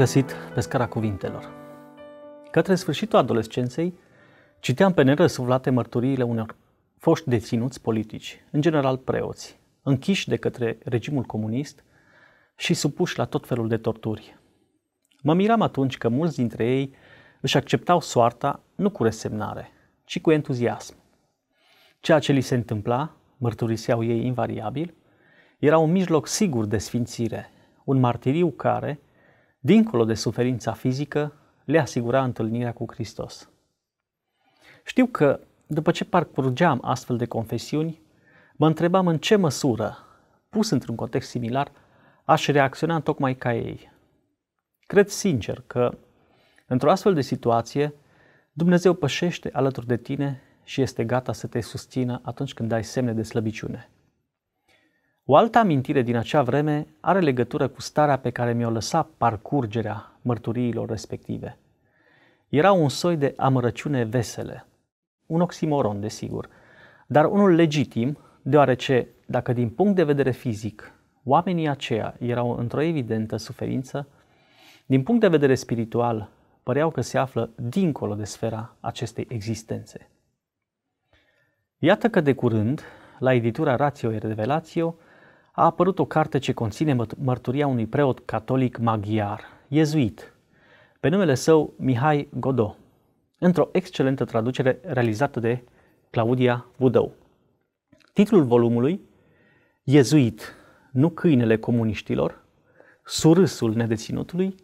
găsit pe scara cuvintelor. Către sfârșitul adolescenței, citeam pe nerăsuflate mărturiile unor foști deținuți politici, în general preoți, închiși de către regimul comunist și supuși la tot felul de torturi. Mă miram atunci că mulți dintre ei își acceptau soarta nu cu resemnare, ci cu entuziasm. Ceea ce li se întâmpla, mărturiseau ei invariabil, era un mijloc sigur de sfințire, un martiriu care, dincolo de suferința fizică, le asigura întâlnirea cu Hristos. Știu că, după ce parcurgeam astfel de confesiuni, mă întrebam în ce măsură, pus într-un context similar, aș reacționa tocmai ca ei. Cred sincer că, într-o astfel de situație, Dumnezeu pășește alături de tine și este gata să te susțină atunci când ai semne de slăbiciune. O altă amintire din acea vreme are legătură cu starea pe care mi-o lăsa parcurgerea mărturiilor respective. Era un soi de amărăciune vesele, un oximoron, desigur, dar unul legitim, deoarece, dacă din punct de vedere fizic, oamenii aceia erau într-o evidentă suferință, din punct de vedere spiritual, păreau că se află dincolo de sfera acestei existențe. Iată că de curând, la editura Ratio e Revelatio, a apărut o carte ce conține mărturia unui preot catolic maghiar, iezuit, pe numele său Mihai Godo, într-o excelentă traducere realizată de Claudia Budău. Titlul volumului, Iezuit, nu câinele comuniștilor, surâsul nedeținutului,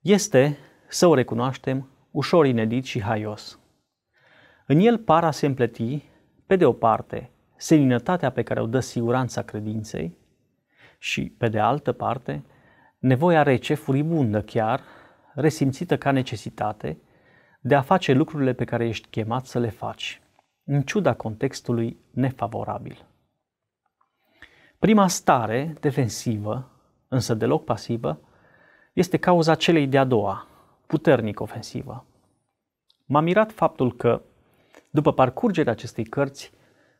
este, să o recunoaștem, ușor inedit și haios. În el par a se împleti, pe de o parte, seninătatea pe care o dă siguranța credinței, și, pe de altă parte, nevoia rece, furibundă chiar, resimțită ca necesitate, de a face lucrurile pe care ești chemat să le faci, în ciuda contextului nefavorabil. Prima stare, defensivă, însă deloc pasivă, este cauza celei de-a doua, puternic ofensivă. M-a mirat faptul că, după parcurgerea acestei cărți,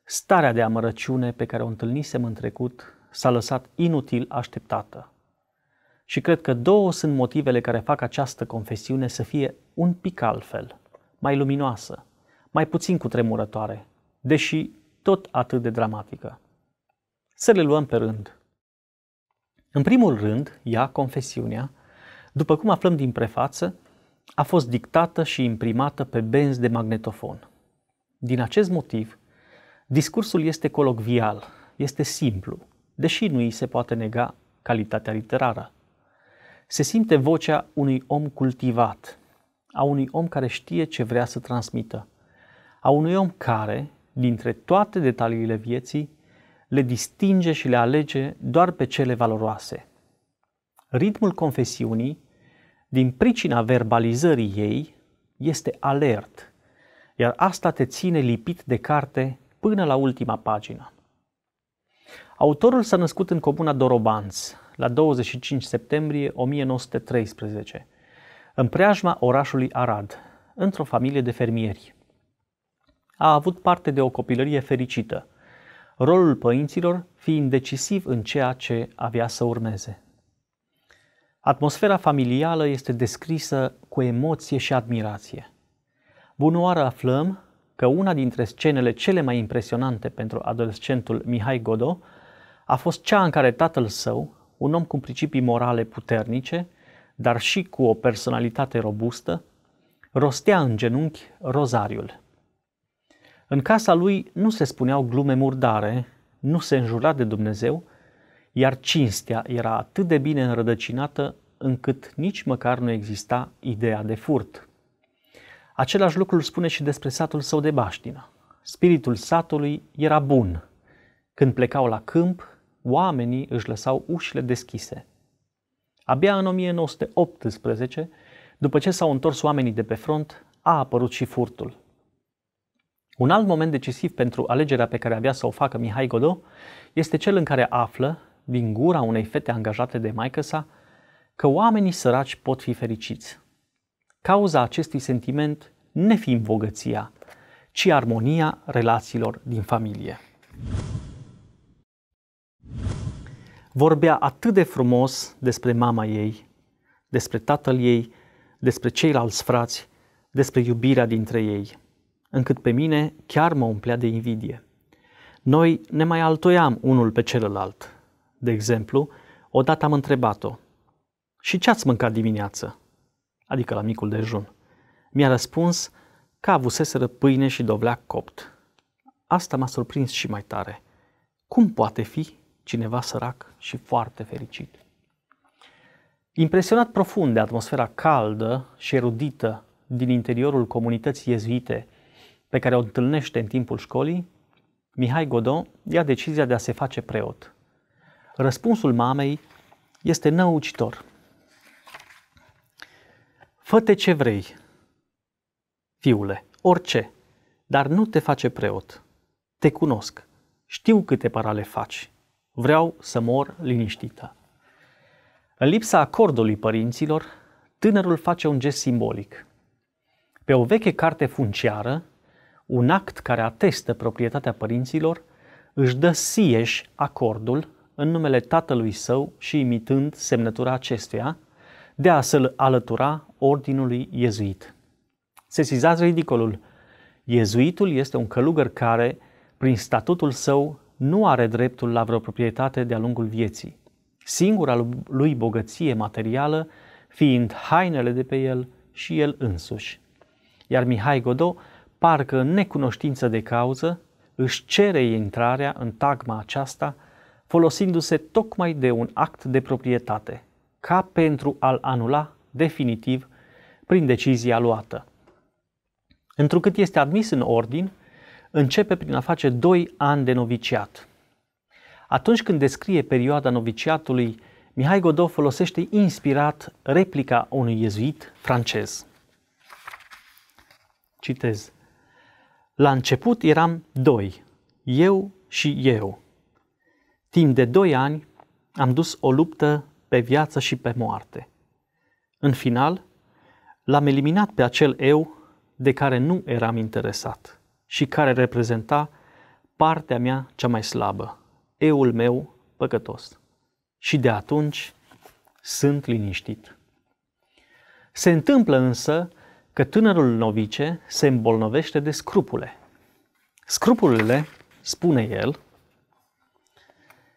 starea de amărăciune pe care o întâlnisem în trecut s-a lăsat inutil așteptată. Și cred că două sunt motivele care fac această confesiune să fie un pic altfel, mai luminoasă, mai puțin cutremurătoare, deși tot atât de dramatică. Să le luăm pe rând. În primul rând, ea, confesiunea, după cum aflăm din prefață, a fost dictată și imprimată pe benzi de magnetofon. Din acest motiv, discursul este colocvial, este simplu, deși nu îi se poate nega calitatea literară. Se simte vocea unui om cultivat, a unui om care știe ce vrea să transmită, a unui om care, dintre toate detaliile vieții, le distinge și le alege doar pe cele valoroase. Ritmul confesiunii, din pricina verbalizării ei, este alert, iar asta te ține lipit de carte până la ultima pagină. Autorul s-a născut în comuna Dorobanț la 25 septembrie 1913, în preajma orașului Arad, într-o familie de fermieri. A avut parte de o copilărie fericită, rolul părinților fiind decisiv în ceea ce avea să urmeze. Atmosfera familială este descrisă cu emoție și admirație. Bunoară aflăm că una dintre scenele cele mai impresionante pentru adolescentul Mihai Godot a fost cea în care tatăl său, un om cu principii morale puternice, dar și cu o personalitate robustă, rostea în genunchi rozariul. În casa lui nu se spuneau glume murdare, nu se înjura de Dumnezeu, iar cinstea era atât de bine înrădăcinată încât nici măcar nu exista ideea de furt. Același lucru îl spune și despre satul său de baștină. Spiritul satului era bun. Când plecau la câmp, oamenii își lăsau ușile deschise. Abia în 1918, după ce s-au întors oamenii de pe front, a apărut și furtul. Un alt moment decisiv pentru alegerea pe care avea să o facă Mihai Godot este cel în care află, din gura unei fete angajate de maică sa, că oamenii săraci pot fi fericiți. Cauza acestui sentiment ne fiind bogăția, ci armonia relațiilor din familie vorbea atât de frumos despre mama ei, despre tatăl ei, despre ceilalți frați, despre iubirea dintre ei, încât pe mine chiar mă umplea de invidie. Noi ne mai altoiam unul pe celălalt. De exemplu, odată am întrebat-o, și ce ați mâncat dimineață? Adică la micul dejun. Mi-a răspuns că avuseseră pâine și dovleac copt. Asta m-a surprins și mai tare. Cum poate fi cineva sărac și foarte fericit. Impresionat profund de atmosfera caldă și erudită din interiorul comunității iezuite pe care o întâlnește în timpul școlii, Mihai Godon ia decizia de a se face preot. Răspunsul mamei este năucitor. Fă-te ce vrei, fiule, orice, dar nu te face preot. Te cunosc, știu câte parale faci. Vreau să mor liniștită. În lipsa acordului părinților, tânărul face un gest simbolic. Pe o veche carte funciară, un act care atestă proprietatea părinților, își dă sieș acordul în numele tatălui său și imitând semnătura acestuia, de a se alătura ordinului iezuit. Sesizați ridicolul. Iezuitul este un călugăr care, prin statutul său, nu are dreptul la vreo proprietate de-a lungul vieții, singura lui bogăție materială fiind hainele de pe el și el însuși. Iar Mihai Godot, parcă în necunoștință de cauză, își cere intrarea în tagma aceasta, folosindu-se tocmai de un act de proprietate, ca pentru a-l anula definitiv prin decizia luată. Întrucât este admis în ordin, începe prin a face doi ani de noviciat. Atunci când descrie perioada noviciatului, Mihai Godot folosește inspirat replica unui iezuit francez. Citez. La început eram doi, eu și eu. Timp de doi ani am dus o luptă pe viață și pe moarte. În final, l-am eliminat pe acel eu de care nu eram interesat și care reprezenta partea mea cea mai slabă, eul meu păcătos. Și de atunci sunt liniștit. Se întâmplă însă că tânărul novice se îmbolnăvește de scrupule. Scrupulele, spune el,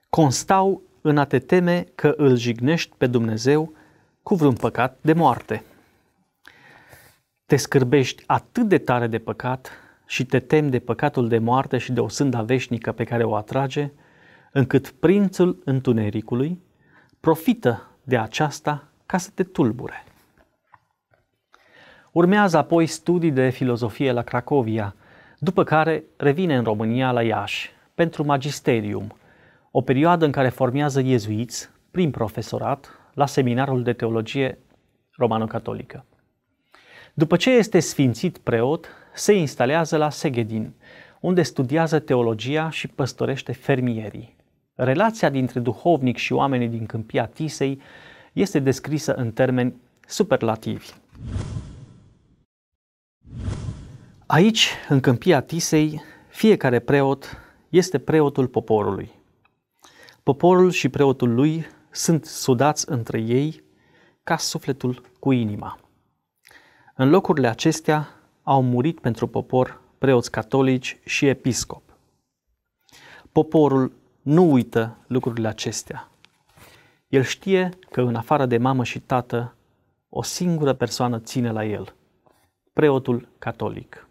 constau în a te teme că îl jignești pe Dumnezeu cu vreun păcat de moarte. Te scârbești atât de tare de păcat și te temi de păcatul de moarte și de o sânda veșnică pe care o atrage, încât prințul întunericului profită de aceasta ca să te tulbure. Urmează apoi studii de filozofie la Cracovia, după care revine în România la Iași pentru magisterium, o perioadă în care formează iezuiți prin profesorat la seminarul de teologie romano-catolică. După ce este sfințit preot, se instalează la Segedin, unde studiază teologia și păstorește fermierii. Relația dintre duhovnic și oamenii din câmpia Tisei este descrisă în termeni superlativi. Aici, în câmpia Tisei, fiecare preot este preotul poporului. Poporul și preotul lui sunt sudați între ei ca sufletul cu inima. În locurile acestea, au murit pentru popor preoți catolici și episcop. Poporul nu uită lucrurile acestea. El știe că în afară de mamă și tată, o singură persoană ține la el, preotul catolic.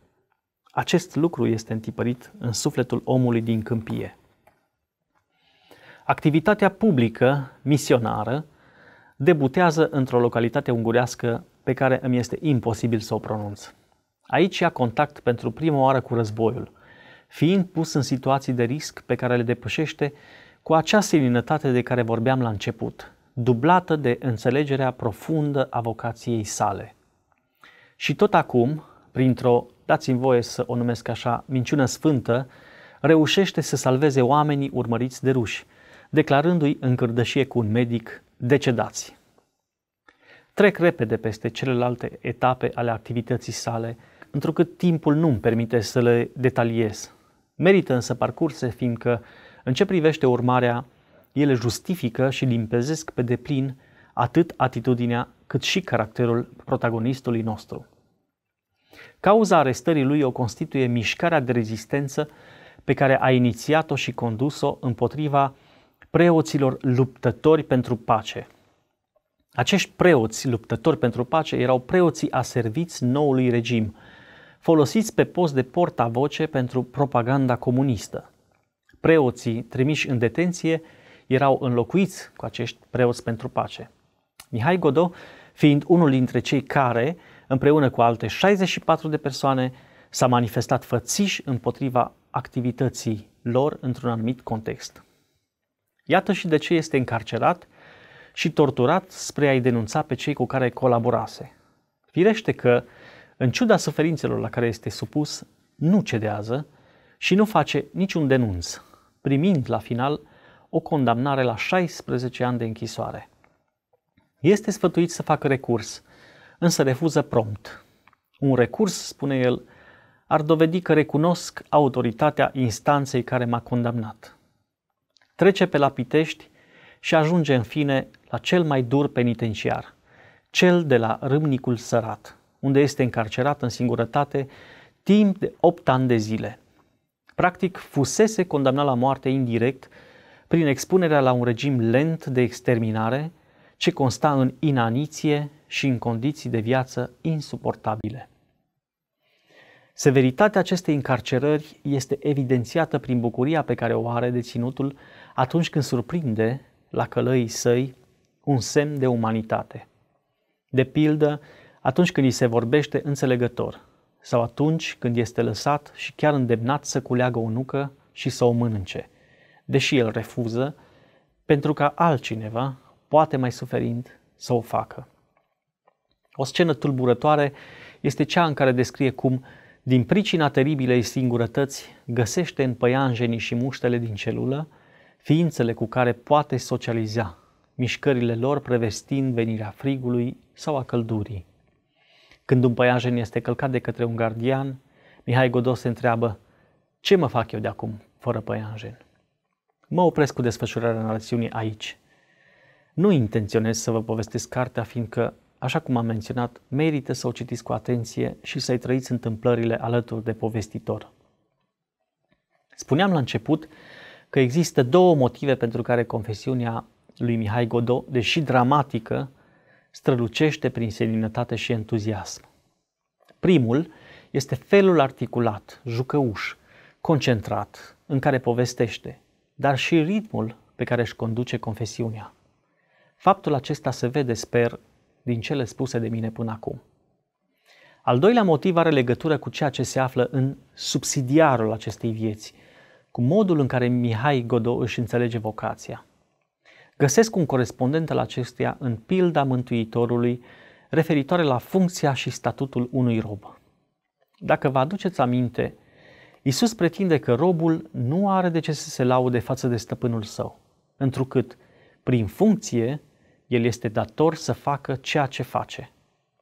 Acest lucru este întipărit în sufletul omului din câmpie. Activitatea publică, misionară, debutează într-o localitate ungurească pe care îmi este imposibil să o pronunț. Aici ia contact pentru prima oară cu războiul, fiind pus în situații de risc pe care le depășește cu acea seninătate de care vorbeam la început, dublată de înțelegerea profundă a vocației sale. Și tot acum, printr-o, dați-mi voie să o numesc așa, minciună sfântă, reușește să salveze oamenii urmăriți de ruși, declarându-i în cârdășie cu un medic decedați. Trec repede peste celelalte etape ale activității sale, întrucât timpul nu îmi permite să le detaliez. Merită însă parcurse, fiindcă, în ce privește urmarea, ele justifică și limpezesc pe deplin atât atitudinea cât și caracterul protagonistului nostru. Cauza arestării lui o constituie mișcarea de rezistență pe care a inițiat-o și condus-o împotriva preoților luptători pentru pace. Acești preoți luptători pentru pace erau preoții aserviți noului regim – folosiți pe post de portavoce pentru propaganda comunistă. Preoții trimiși în detenție erau înlocuiți cu acești preoți pentru pace. Mihai Godo, fiind unul dintre cei care, împreună cu alte 64 de persoane, s-a manifestat fățiș împotriva activității lor într-un anumit context. Iată și de ce este încarcerat și torturat spre a-i denunța pe cei cu care colaborase. Firește că în ciuda suferințelor la care este supus, nu cedează și nu face niciun denunț, primind la final o condamnare la 16 ani de închisoare. Este sfătuit să facă recurs, însă refuză prompt. Un recurs, spune el, ar dovedi că recunosc autoritatea instanței care m-a condamnat. Trece pe la Pitești și ajunge în fine la cel mai dur penitenciar, cel de la Râmnicul Sărat unde este încarcerat în singurătate timp de 8 ani de zile. Practic, fusese condamnat la moarte indirect prin expunerea la un regim lent de exterminare ce consta în inaniție și în condiții de viață insuportabile. Severitatea acestei încarcerări este evidențiată prin bucuria pe care o are deținutul atunci când surprinde la călăii săi un semn de umanitate. De pildă, atunci când îi se vorbește înțelegător sau atunci când este lăsat și chiar îndemnat să culeagă o nucă și să o mănânce, deși el refuză, pentru ca altcineva, poate mai suferind, să o facă. O scenă tulburătoare este cea în care descrie cum, din pricina teribilei singurătăți, găsește în păianjenii și muștele din celulă ființele cu care poate socializa, mișcările lor prevestind venirea frigului sau a căldurii. Când un păianjen este călcat de către un gardian, Mihai Godos se întreabă, ce mă fac eu de acum fără păianjen? Mă opresc cu desfășurarea narațiunii aici. Nu intenționez să vă povestesc cartea, fiindcă, așa cum am menționat, merită să o citiți cu atenție și să-i trăiți întâmplările alături de povestitor. Spuneam la început că există două motive pentru care confesiunea lui Mihai Godot, deși dramatică, strălucește prin seninătate și entuziasm. Primul este felul articulat, jucăuș, concentrat, în care povestește, dar și ritmul pe care își conduce confesiunea. Faptul acesta se vede, sper, din cele spuse de mine până acum. Al doilea motiv are legătură cu ceea ce se află în subsidiarul acestei vieți, cu modul în care Mihai Godo își înțelege vocația. Găsesc un corespondent al acestuia în pilda Mântuitorului referitoare la funcția și statutul unui rob. Dacă vă aduceți aminte, Isus pretinde că robul nu are de ce să se laude față de stăpânul său, întrucât, prin funcție, el este dator să facă ceea ce face,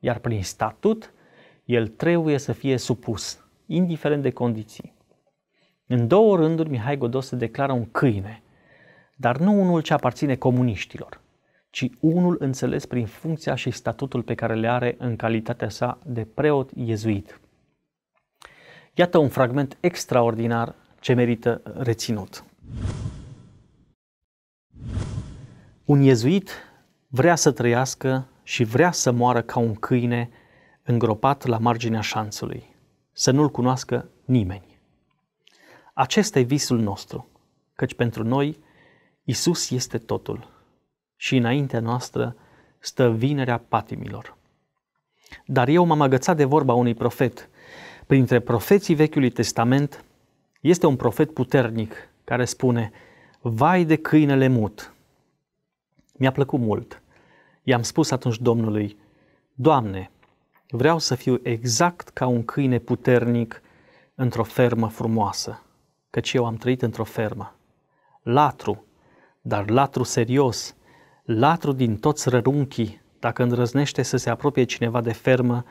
iar prin statut, el trebuie să fie supus, indiferent de condiții. În două rânduri, Mihai Godos se declară un câine, dar nu unul ce aparține comuniștilor, ci unul înțeles prin funcția și statutul pe care le are în calitatea sa de preot iezuit. Iată un fragment extraordinar ce merită reținut. Un iezuit vrea să trăiască și vrea să moară ca un câine îngropat la marginea șanțului, să nu-l cunoască nimeni. Acesta e visul nostru, căci pentru noi Isus este totul și înaintea noastră stă vinerea patimilor. Dar eu m-am agățat de vorba unui profet. Printre profeții Vechiului Testament este un profet puternic care spune, Vai de câinele mut! Mi-a plăcut mult. I-am spus atunci Domnului, Doamne, vreau să fiu exact ca un câine puternic într-o fermă frumoasă, căci eu am trăit într-o fermă. Latru, dar latru serios, latru din toți rărunchii, dacă îndrăznește să se apropie cineva de fermă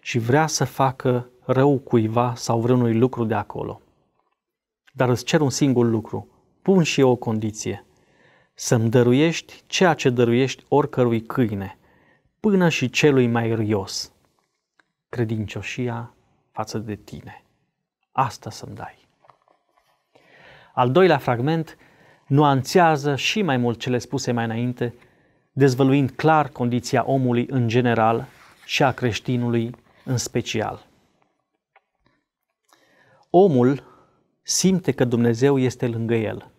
și vrea să facă rău cuiva sau vreunui lucru de acolo. Dar îți cer un singur lucru, pun și eu o condiție, să-mi dăruiești ceea ce dăruiești oricărui câine, până și celui mai rios, credincioșia față de tine. Asta să-mi dai. Al doilea fragment nuanțează și mai mult cele spuse mai înainte, dezvăluind clar condiția omului în general și a creștinului în special. Omul simte că Dumnezeu este lângă el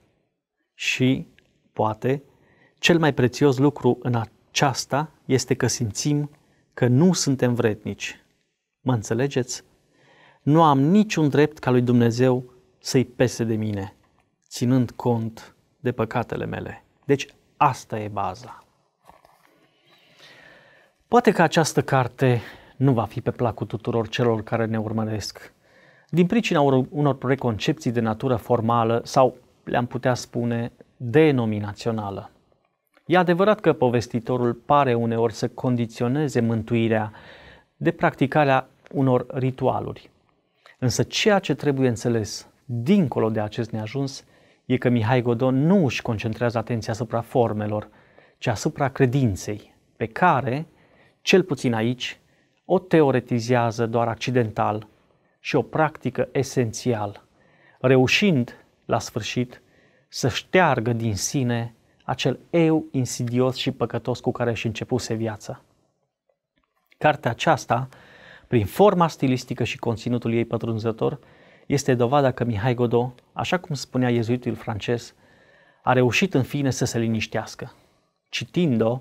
și, poate, cel mai prețios lucru în aceasta este că simțim că nu suntem vrednici. Mă înțelegeți? Nu am niciun drept ca lui Dumnezeu să-i pese de mine, ținând cont de păcatele mele. Deci asta e baza. Poate că această carte nu va fi pe placul tuturor celor care ne urmăresc, din pricina unor preconcepții de natură formală sau, le-am putea spune, denominațională. E adevărat că povestitorul pare uneori să condiționeze mântuirea de practicarea unor ritualuri. Însă ceea ce trebuie înțeles dincolo de acest neajuns e că Mihai Godon nu își concentrează atenția asupra formelor, ci asupra credinței, pe care, cel puțin aici, o teoretizează doar accidental și o practică esențial, reușind, la sfârșit, să șteargă din sine acel eu insidios și păcătos cu care își începuse viața. Cartea aceasta, prin forma stilistică și conținutul ei pătrunzător, este dovada că Mihai Godot, așa cum spunea iezuitul francez, a reușit în fine să se liniștească. Citind-o,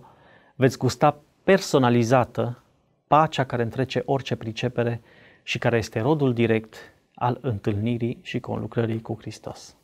veți gusta personalizată pacea care întrece orice pricepere și care este rodul direct al întâlnirii și conlucrării cu Hristos.